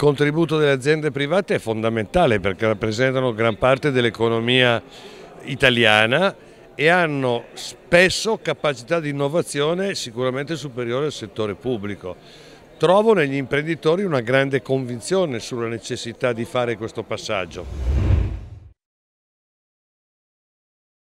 Il contributo delle aziende private è fondamentale perché rappresentano gran parte dell'economia italiana e hanno spesso capacità di innovazione sicuramente superiore al settore pubblico. Trovo negli imprenditori una grande convinzione sulla necessità di fare questo passaggio.